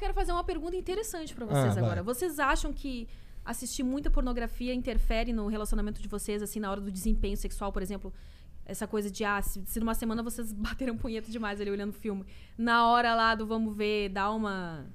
quero fazer uma pergunta interessante para vocês ah, agora. Vai. Vocês acham que assistir muita pornografia interfere no relacionamento de vocês, assim, na hora do desempenho sexual, por exemplo? Essa coisa de, ah, se, se numa semana vocês bateram punheta demais ali olhando o filme, na hora lá do vamos ver, dá uma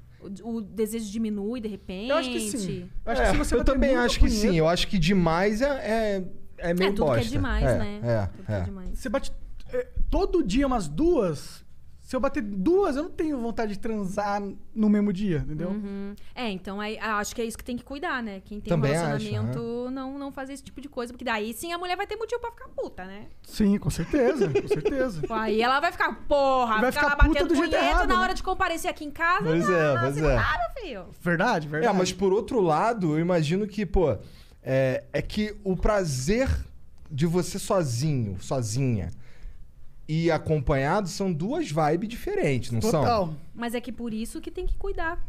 o desejo diminui de repente? Eu acho que sim. Eu, acho é, que eu também acho que punheta. sim. Eu acho que demais é, é, é, é meio é, tudo bosta. que é demais, é, né? É, tudo é. que é, é. demais. Você bate é, todo dia umas duas, se eu bater duas, eu não tenho vontade de transar no mesmo dia, entendeu? Uhum. É, então é, acho que é isso que tem que cuidar, né? Quem tem Também um relacionamento acho, não, não fazer esse tipo de coisa, porque daí sim a mulher vai ter motivo pra ficar puta, né? Sim, com certeza, com certeza. Aí ela vai ficar, porra, vai ficar, ficar batendo do jeito errado, na né? hora de comparecer aqui em casa. Pois não, é, pois é. filho. Verdade, verdade. É, mas por outro lado, eu imagino que, pô, é, é que o prazer de você sozinho, sozinha e acompanhado são duas vibes diferentes, não Total. são? Mas é que por isso que tem que cuidar.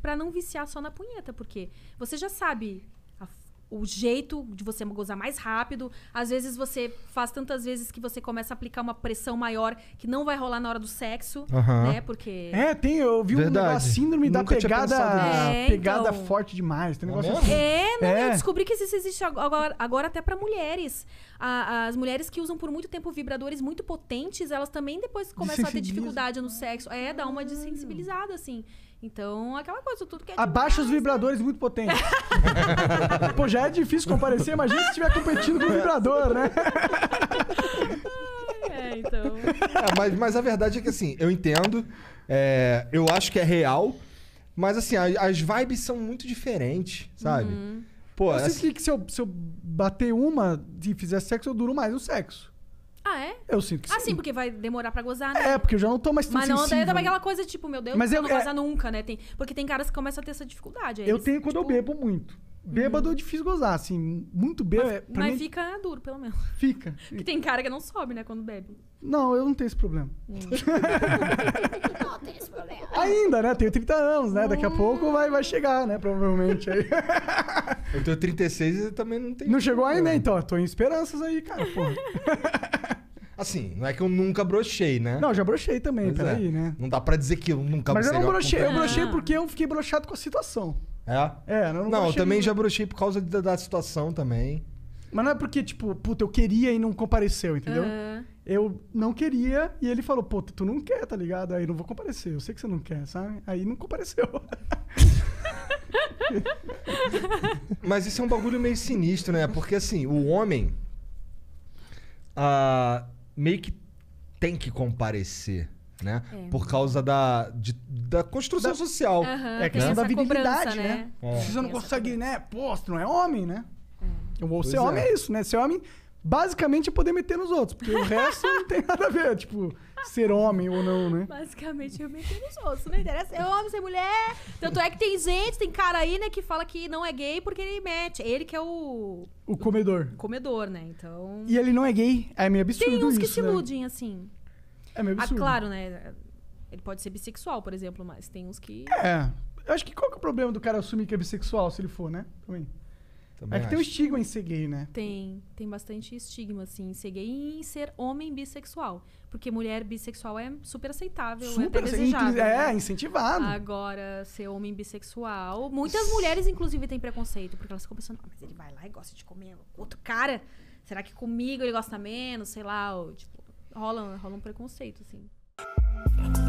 Pra não viciar só na punheta, porque você já sabe o jeito de você gozar mais rápido. Às vezes você faz tantas vezes que você começa a aplicar uma pressão maior que não vai rolar na hora do sexo, uhum. né? Porque É, tem, eu vi Verdade. um negócio, síndrome Nunca da pegada, é, pegada então... forte demais, tem um é negócio é, assim. É, não, é. eu descobri que isso existe agora, agora até para mulheres. A, as mulheres que usam por muito tempo vibradores muito potentes, elas também depois começam a ter dificuldade no sexo. É, dá uma desensibilizada assim. Então, aquela coisa, tudo que é Abaixa os vibradores muito potentes. Pô, já é difícil comparecer, imagina se estiver competindo com o vibrador, né? é, então. É, mas, mas a verdade é que assim, eu entendo, é, eu acho que é real, mas assim, as, as vibes são muito diferentes, sabe? Uhum. Pô, eu assim... que se eu, se eu bater uma e fizer sexo, eu duro mais o sexo. Ah, é? Eu sinto que Assim, sim. porque vai demorar pra gozar, né? É, porque eu já não tô mais tão Mas não, daí é sensível. aquela coisa, tipo, meu Deus, Mas eu não vou é gozar nunca, né? Tem, porque tem caras que começam a ter essa dificuldade. aí Eu eles, tenho quando eu tipo bebo muito. Bêbado uhum. é difícil gozar, assim. Muito bêbado. é- Mas mim, fica duro, pelo menos. fica. Porque tem cara que não sobe, né, quando bebe. Não, eu não tenho esse problema. Hum. Não esse problema. Ainda, né? Tenho 30 anos, né? Daqui a hum. pouco vai, vai chegar, né? Provavelmente. Aí. Eu tenho 36 e também não tem. Não chegou ainda, então. Tô em esperanças aí, cara. Porra. Assim, não é que eu nunca brochei, né? Não, já brochei também, pois é. peraí, é. né? Não dá pra dizer que eu nunca Mas eu não brochei, eu brochei porque eu fiquei brochado com a situação. É? É, eu não Não, eu também já brochei por causa da, da situação também. Mas não é porque, tipo, puta, eu queria e não compareceu, entendeu? Uhum. Eu não queria e ele falou, puta, tu não quer, tá ligado? Aí não vou comparecer, eu sei que você não quer, sabe? Aí não compareceu. Mas isso é um bagulho meio sinistro, né? Porque assim, o homem. Uh, meio que tem que comparecer. Né? É. Por causa da, de, da construção da, social. Uh -huh, é né? a questão da virilidade, né? né? É. Você não consegue, né? Pô, você não é homem, né? É. Ou ser homem é. é isso, né? Ser homem, basicamente é poder meter nos outros, porque o resto não tem nada a ver, tipo, ser homem ou não, né? Basicamente eu meter nos outros, não interessa é homem, ser mulher. Tanto é que tem gente, tem cara aí, né, que fala que não é gay porque ele mete. Ele que é o. O comedor. O comedor, né? Então. E ele não é gay? É meio absurdo. Tem uns isso, que se né? assim. É meio ah, absurdo. Ah, claro, né? Ele pode ser bissexual, por exemplo, mas tem uns que. É. Eu acho que qual que é o problema do cara assumir que é bissexual, se ele for, né? Também. Também é que acho. tem o estigma em ser gay, né? Tem, tem bastante estigma, assim, em ser gay e em ser homem bissexual. Porque mulher bissexual é super aceitável, é super é desejado. É, né? incentivado. Agora, ser homem bissexual... Muitas mulheres, inclusive, têm preconceito. Porque elas ficam pensando, ah, mas ele vai lá e gosta de comer outro cara. Será que comigo ele gosta menos? Sei lá, ou, tipo, rola, rola um preconceito, assim.